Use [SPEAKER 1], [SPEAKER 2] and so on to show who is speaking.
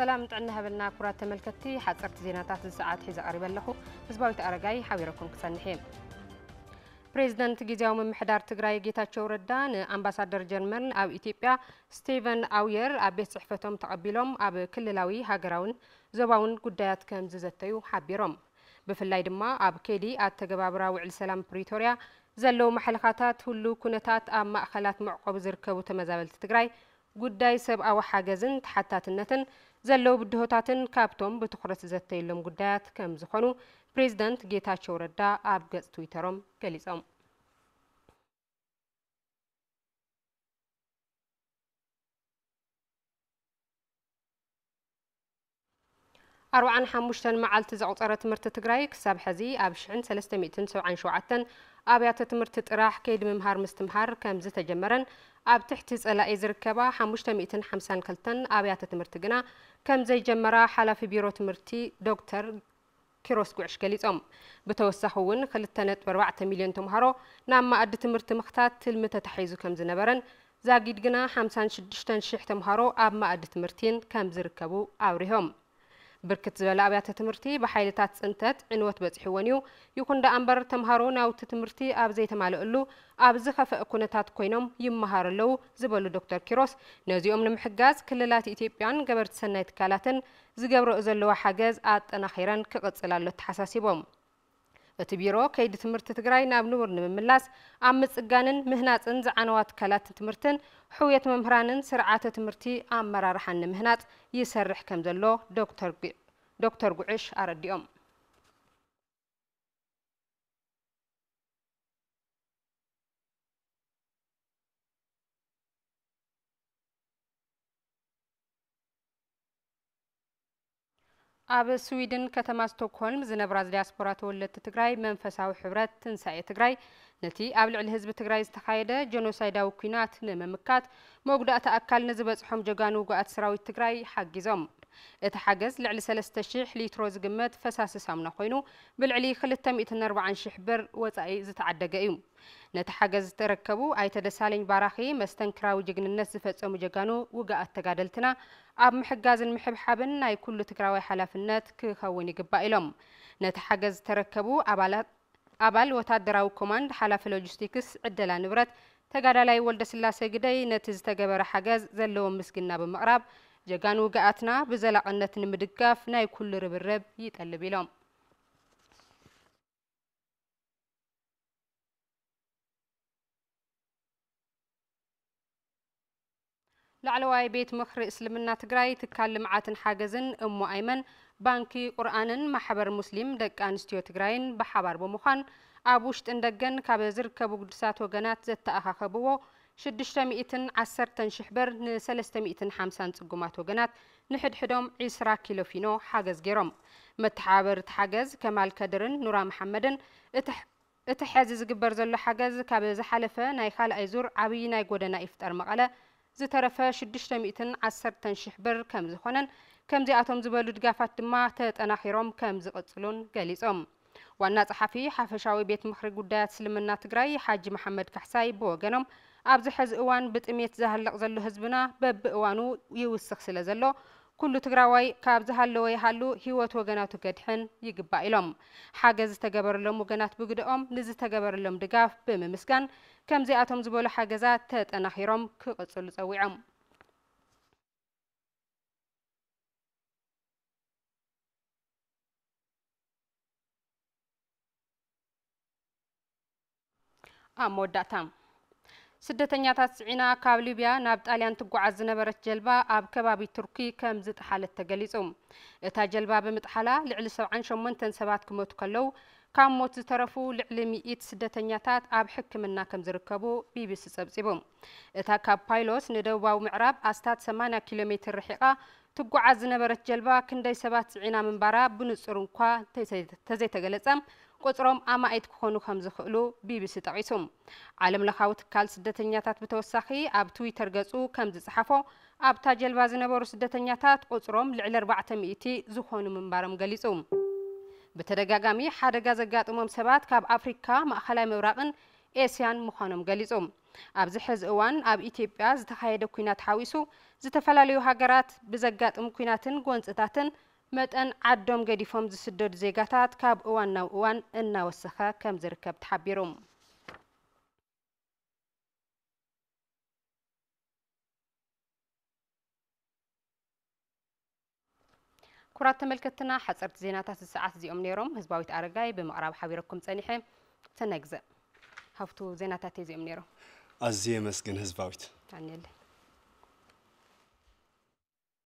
[SPEAKER 1] ሰላም ጥዕና ሃበልና ኩራት ተመልከቲ ሓፀርቲ ዜናታት እዚ ሰዓት ሒዘ ቀሪበ ኣለኹ ህዝባዊት ኣረጋይ ሓቢረኩም ክፀንሕ እየ ፕሬዚደንት ግዜያዊ ምምሕዳር ትግራይ ጌታቸው ረዳ ንኣምባሳደር ጀርመን ኣብ ኢትዮጵያ ስቴቨን ኣውየር ኣብ ቤት ፅሕፈቶም ተቐቢሎም ኣብ ክልላዊ ሃገራውን ዞባውን ጉዳያት ከም ዝዘተዩ ሓቢሮም ብፍላይ ድማ ኣብ ከይዲ ኣተገባብራ ውዕል ሰላም ፕሪቶርያ ዘለዉ ማሕለኻታት ሁሉ ኩነታት ኣብ ማእኸላት መዕቆቢ ዝርከቡ ተመዛበልቲ ትግራይ ጉዳይ ሰብኣዊ ሓገዝን ተሓታትነትን ዘለው ብድሆታትን ካብቶም ብትኩረት ዘተየሎም ጉዳያት ከም ዝኾኑ ፕሬዚደንት ጌታቸው ረዳ ኣብ ገጽ ትዊተሮም ገሊጾም 45 መዓልቲ ዘቑፀረ ትምህርቲ ትግራይ ክሳብ ሕዚ ኣብ 1377 ኣብያተ ትምህርቲ ጥራሕ ከይዲ ምምሃር ምስትምሃር ከም ዝተጀመረን ኣብ ትሕቲ ጸላኤ ዝርከባ 552 ኣብያተ ትምህርቲ ግና ከም ዘይጀመራ ሓላፊ ቢሮ ትምህርቲ ዶክተር ኪሮስ ጉዕሽ ገሊፆም ብተወሳኺ እውን 2.4 ሚልዮን ተምሃሮ ናብ ማእዲ ትምህርቲ ምኽታት ትልሚ ተታሒዙ ከም ዝነበረን ዛጊድ ግና 56000 ተምሃሮ ኣብ ማእዲ ትምህርቲን ከም ዝርከቡ ኣውሪሆም ብርክት ዝበለ ኣብያተ ትምህርቲ ብሓይልታት ፅንተት ዕንወት በፂሕወን እዩ ይኹን ደኣ እምበር ተምሃሮ ናውቲ ትምህርቲ ኣብ ዘይተማልእሉ ኣብ ዝኸፍአ ኩነታት ኮይኖም ይመሃሩ ኣለዉ ዝበሉ ዶክተር ኪሮስ ነዚኦም ንምሕጋዝ ክልላት ኢትዮጵያን ገበርቲ ሰናይ ትካላትን ዝገብረኦ ዘለዋ ሓገዝ ኣጠናኺረን ክቕፅል ኣሎ ተሓሳሲቦም እቲ ቢሮ ከይዲ ትምህርቲ ትግራይ ናብ ንቡር ንምምላስ ኣብ ምፅጋንን ምህናፅን ዝዓነዋ ትካላት ትምህርትን ሕውየት መምህራንን ስርዓተ ትምህርቲ ኣመራርሓን ንምህናፅ ይሰርሕ ከም ዘሎ ዶክተር ጉዕሽ ኣረዲኦም ኣብ ስዊድን ከተማ ስቶክሆልም ዝነብራ ዲያስፖራ ተወለድቲ ትግራይ መንፈሳዊ ሕብረት ትንሳኤ ትግራይ ነቲ ኣብ ልዕሊ ህዝቢ ትግራይ ዝተካየደ ጀኖሳይዳዊ ኩናት ንምምካት መጉዳእቲ ኣካል ንዝበፅሖም ጀጋኑ ጓኣት ሰራዊት ትግራይ ሓጊዞም እቲ ሓገዝ ልዕሊ 3000 ሊትሮ ዝግመት ፈሳሲ ሳሙና ኮይኑ ብልዕሊ 240000 ብር ወፃኢ ዝተዓደገ እዩ ነቲ ሓገዝ ዝተረከቡ ኣይተ ደሳለኝ ባራኺ መስተንክራዊ ጅግንነት ዝፈፀሙ ጀጋኑ ውጋኣት ተጋደልትና ኣብ ምሕጋዝን ምሕብሓብን ናይ ኩሉ ትግራዋይ ሓላፍነት ክኸውን ይግባእ ኢሎም ነቲ ሓገዝ ዝተረከቡ ኣባል ወታደራዊ ኮማንድ ሓላፊ ሎጂስቲክስ ዕደላ ንብረት ተጋዳላይ ወልደ ስላሴ ግደይ ነቲ ዝተገበረ ሓገዝ ዘለዎም ምስግና ብምቕራብ ጀጋኑ ውግኣትና ብዘላቅነት ንምድጋፍ ናይ ኩሉ ርብርብ ይጠልብ ኢሎም ላዕለዋይ ቤት ምክሪ እስልምና ትግራይ ትካል ልምዓትን ሓገዝን እሞ ኣይመን ባንኪ ቁርኣንን ማሕበር ሙስሊም ደቂ ኣንስትዮ ትግራይን ብሓባር ብምዃን ኣብ ውሽጥን ደገን ካብ ዝርከቡ ቅዱሳት ወገናት ዘተኣኻኸብዎ 610 ሽሕበር ን350 ፅጉማት ወገናት ንሕድሕዶም 20 ኪሎ ፊኖ ሓገዝ ገይሮም መተሓባበርቲ ሓገዝ ከማል ከድርን ኑራ መሓመድን እቲ ሕዚ ዝግበር ዘሎ ሓገዝ ካብ ዝሓለፈ ናይ ካልኣይ ዙር ዓብዪ ናይ ጎደና ኢፍጠር መቐለ ዝተረፈ 610 ሽሕ ብር ከም ዝኾነን ከምዚኣቶም ዝበሉ ድጋፋት ድማ ተጠናኺሮም ከም ዝቕፅሉን ገሊፆም ዋና ፀሓፊ ሓፈሻዊ ቤት ምኽሪ ጉዳያት እስልምና ትግራይ ሓጂ መሓመድ ካሕሳይ ብወገኖም ኣብዚ ሕዚ እዋን ብጥሜት ዝሃልቕ ዘሎ ህዝብና በብእዋኑ ይውስኽ ስለ ዘሎ ኩሉ ትግራዋይ ካብ ዝሃለወ ይሃሉ ህይወት ወገናቱ ገድሕን ይግባእ ኢሎም ሓገዝ ዝተገበረሎም ወገናት ብግድኦም ንዝተገበረሎም ድጋፍ ብምምስጋን ከምዚኣቶም ዝበሉ ሓገዛት ተጠናኺሮም ክቕፅሉ ፀዊዖም ኣብ መወዳእታ ስደተኛታት ስዒና ካብ ሊብያ ናብ ጣልያን ትጓዓዝ ዝነበረት ጀልባ ኣብ ከባቢ ቱርኪ ከም ዝጥሓለት ተገሊጹ እታ ጀልባ ብምጥሓላ ልዕሊ 78 ሰባት ክመቱ ከለዉ ካብ ሞት ዝተረፉ ልዕሊ 100 ስደተኛታት ኣብ ሕክምና ከም ዝርከቡ ቢቢሲ ጸብጺቡ እታ ካብ ፓይሎስ ንደቡባዊ ምዕራብ ኣስታት 80 ኪሎ ሜትር ርሒቓ ትጓዓዝ ዝነበረት ጀልባ ክንደይ ሰባት ስዒና ምንባራ ብንጹር እንኳ ተዘይተገለጸ ቁፅሮም ኣማኢት ክኾኑ ከም ዝኽእሉ ቢቢሲ ጠቒሱ ዓለም ለኻዊ ትካል ስደተኛታት ብተወሳኺ ኣብ ትዊተር ገጹ ከም ዝፀሓፎ ኣብታ ጀልባ ዝነበሩ ስደተኛታት ቁፅሮም ልዕሊ 4ባዕተ ሚእቲ ዝኾኑ ምንባሮም ገሊጹ ብተደጋጋሚ ሓደጋ ዘጋጥሞም ሰባት ካብ ኣፍሪካ ማእኸላይ ምብራቕን ኤስያን ምዃኖም ገሊጹ ኣብዚ ሕዚ እዋን ኣብ ኢትዮጵያ ዝተኻየደ ኩናት ሓዊሱ ዝተፈላለዩ ሃገራት ብዘጋጥም ኩናትን ጎንፅታትን መጠን ዓዶም ገዲፎም ዝስደዱ ዜጋታት ካብ እዋን ናብ እዋን እናወሰኸ ከም ዝርከብ ተሓቢሮም ኩራት ተመልከትና ሓፀርቲ ዜናታት ዝሰዓት እዚኦም ነይሮም ህዝባዊት ኣረጋይ ብምቕራብ ሓቢረኩም ፀኒሐ ተነግዘ ሃብቱ ዜናታት እዚኦም ነይሮም ኣዝየ መስግን ህዝባዊት